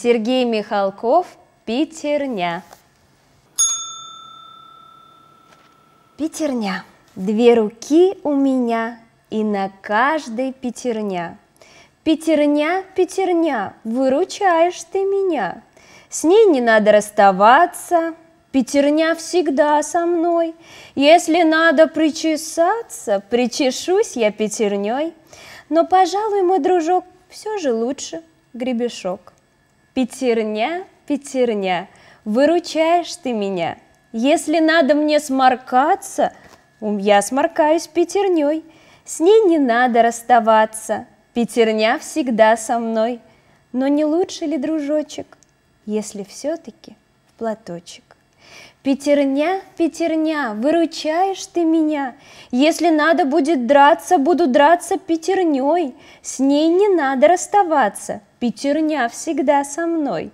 Сергей Михалков Питерня Питерня Две руки у меня, и на каждой питерня Питерня питерня выручаешь ты меня. С ней не надо расставаться, Питерня всегда со мной. Если надо причесаться, причешусь я пятерней. Но, пожалуй, мой дружок, все же лучше гребешок. Пятерня, пятерня, выручаешь ты меня. Если надо мне сморкаться, я сморкаюсь пятерней. С ней не надо расставаться, пятерня всегда со мной. Но не лучше ли, дружочек, если все-таки в платочек? Пятерня, пятерня, выручаешь ты меня. Если надо будет драться, буду драться пятерней. С ней не надо расставаться, пятерня всегда со мной.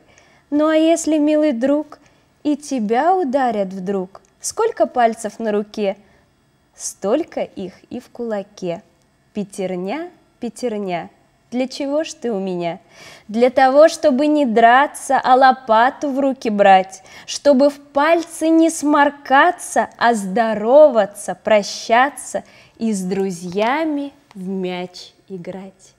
Ну а если, милый друг, и тебя ударят вдруг, Сколько пальцев на руке, столько их и в кулаке. Пятерня, пятерня, для чего ж ты у меня? Для того, чтобы не драться, а лопату в руки брать, Чтобы в пальцы не сморкаться, а здороваться, прощаться И с друзьями в мяч играть.